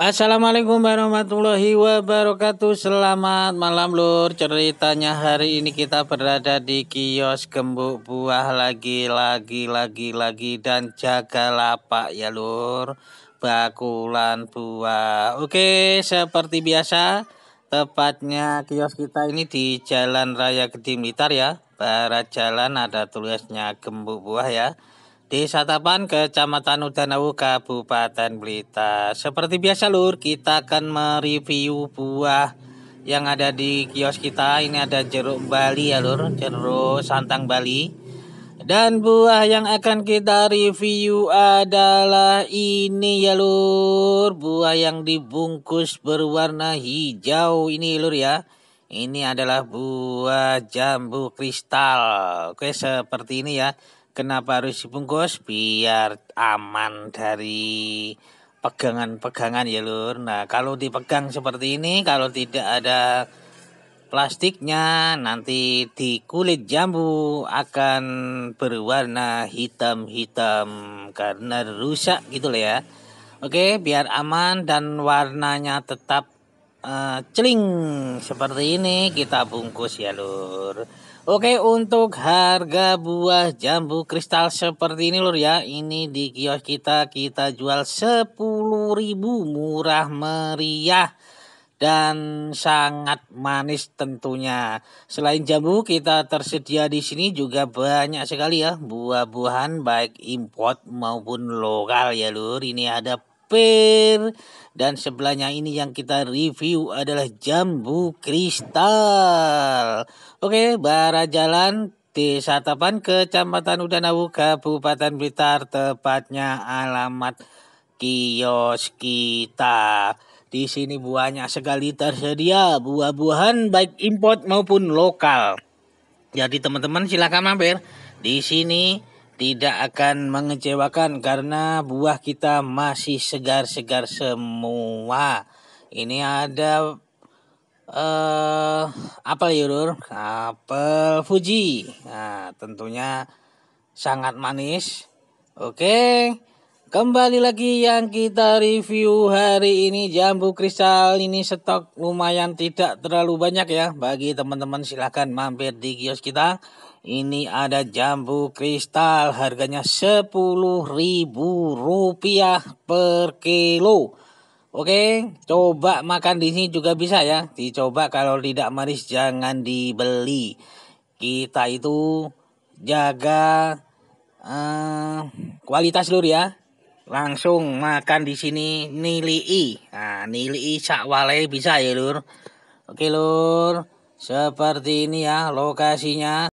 Assalamualaikum warahmatullahi wabarakatuh Selamat malam lur Ceritanya hari ini kita berada di kios gembuk buah Lagi, lagi, lagi, lagi Dan jaga lapak ya lur Bakulan buah Oke seperti biasa Tepatnya kios kita ini di Jalan Raya gedimitar ya Barat jalan ada tulisnya gembuk buah ya Desa Tapan, Kecamatan Udanawu, Kabupaten Blitar. Seperti biasa lur, kita akan mereview buah yang ada di kios kita. Ini ada jeruk Bali ya lur, jeruk santang Bali. Dan buah yang akan kita review adalah ini ya lur. Buah yang dibungkus berwarna hijau ini lur ya. Ini adalah buah jambu kristal. Oke, seperti ini ya Kenapa harus dibungkus? Biar aman dari pegangan-pegangan ya lur. Nah kalau dipegang seperti ini, kalau tidak ada plastiknya, nanti di kulit jambu akan berwarna hitam-hitam karena rusak gitu loh ya. Oke, biar aman dan warnanya tetap uh, celing seperti ini kita bungkus ya lur. Oke untuk harga buah jambu kristal seperti ini lur ya Ini di kios kita kita jual 10.000 murah meriah dan sangat manis tentunya. Selain jambu, kita tersedia di sini juga banyak sekali ya buah-buahan baik import maupun lokal ya lur. Ini ada dan sebelahnya ini yang kita review adalah jambu kristal. Oke, bara jalan di Satapan Kecamatan Udanawu Kabupaten Blitar tepatnya alamat kios kita. Di sini buahnya sekali tersedia buah-buahan baik import maupun lokal. Jadi teman-teman silakan mampir di sini tidak akan mengecewakan karena buah kita masih segar-segar semua. Ini ada eh uh, apel yurur, ya, apel Fuji. Nah, tentunya sangat manis. Oke. Okay. Kembali lagi yang kita review hari ini jambu kristal ini stok lumayan tidak terlalu banyak ya. Bagi teman-teman silahkan mampir di kios kita. Ini ada jambu kristal harganya Rp10.000 per kilo. Oke, coba makan di sini juga bisa ya. Dicoba kalau tidak manis jangan dibeli. Kita itu jaga uh, kualitas lur ya langsung makan di sini nilii. Nah, nilii sakwale bisa ya, Lur. Oke, Lur. Seperti ini ya lokasinya.